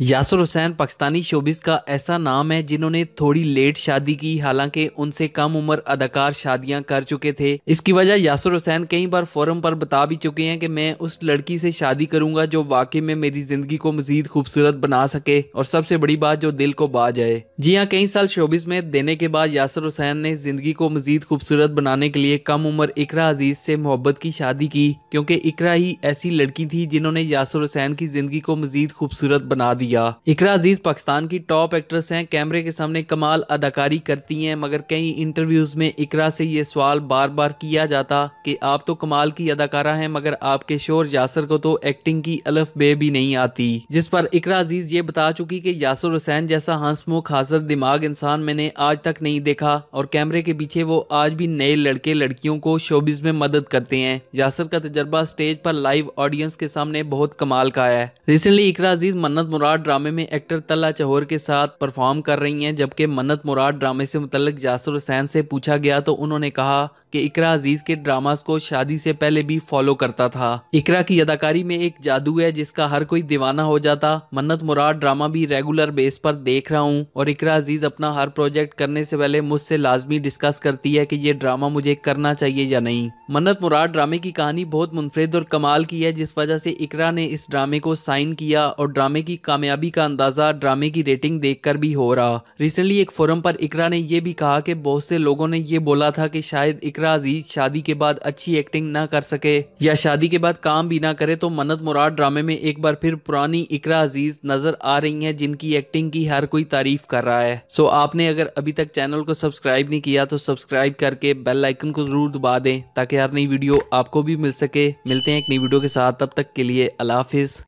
यासर Hussain Pakistani showbiz का ऐसा नाम है जिन्होंने थोड़ी लेट शादी की हालांकि उनसे कम उम्र अदाकार शादियां कर चुके थे इसकी वजह यासर हुसैन कई बार फोरम पर बता भी चुके हैं कि मैं उस लड़की से शादी करूंगा जो वाकई में मेरी जिंदगी को मजीद खूबसूरत बना सके और सबसे बड़ी बात जो दिल को बा जाए जी हाँ कई साल शोबिस में देने के बाद यासर हुसैन ने जिंदगी को मजीद खूबसूरत बनाने के लिए कम उम्र इकरा अजीज से मोहब्बत की शादी की क्योंकि इकरा ही ऐसी लड़की थी जिन्होंने यासर हुसैन की जिंदगी को मजीद खूबसूरत बना दी दिया इकरा अजीज पाकिस्तान की टॉप एक्ट्रेस हैं कैमरे के सामने कमाल अदाकारी करती हैं मगर कई इंटरव्यूज में इकरा से ये सवाल बार बार किया जाता कि आप तो कमाल की अदाकारा हैं मगर आपके शोर यासर को तो एक्टिंग की अलफ बे भी नहीं आती जिस पर इकरा अजीज ये बता चुकी कि यासर हुसैन जैसा हंसमुख हाजिर दिमाग इंसान मैंने आज तक नहीं देखा और कैमरे के पीछे वो आज भी नए लड़के लड़कियों को शोबिस में मदद करते हैं यासर का तजर्बा स्टेज पर लाइव ऑडियंस के सामने बहुत कमाल का है रिसेंटली इकरा अजीज मन्नत मुराद मुराद ड्रामे में एक्टर तल्ला चहोर के साथ परफॉर्म कर रही हैं जबकि मन्नत मुराद ड्रामे से मुतलक जासर हुसैन से पूछा गया तो उन्होंने कहा कि इकरा अजीज़ के ड्रामास को शादी से पहले भी फॉलो करता था इकरा की अदाकारी में एक जादू है जिसका हर कोई दीवाना हो जाता मन्नत मुराद ड्रामा भी रेगुलर बेस पर देख रहा हूँ और इकरा अजीज़ अपना हर प्रोजेक्ट करने से पहले मुझसे लाजमी डिस्कस करती है कि ये ड्रामा मुझे करना चाहिए या नहीं मन्नत मुराद ड्रामे की कहानी बहुत मुनफरद और कमाल की है जिस वजह से इकरा ने इस ड्रामे को साइन किया और ड्रामे की कामयाबी कामयाबी का अंदाज़ा ड्रामे की रेटिंग देखकर भी हो रहा रिसेंटली एक फोरम पर इकरा ने यह भी कहा कि बहुत से लोगों ने यह बोला था कि शायद इकरा अजीज शादी के बाद अच्छी एक्टिंग ना कर सके या शादी के बाद काम भी ना करे तो मन्नत मुराद ड्रामे में एक बार फिर पुरानी इकरा अजीज नजर आ रही हैं जिनकी एक्टिंग की हर कोई तारीफ कर रहा है सो आपने अगर अभी तक चैनल को सब्सक्राइब नहीं किया तो सब्सक्राइब करके बेल आइकन को जरूर दबा दें ताकि हर नई वीडियो आपको भी मिल सके मिलते हैं एक नई वीडियो के साथ तब तक के लिए अलाफिज़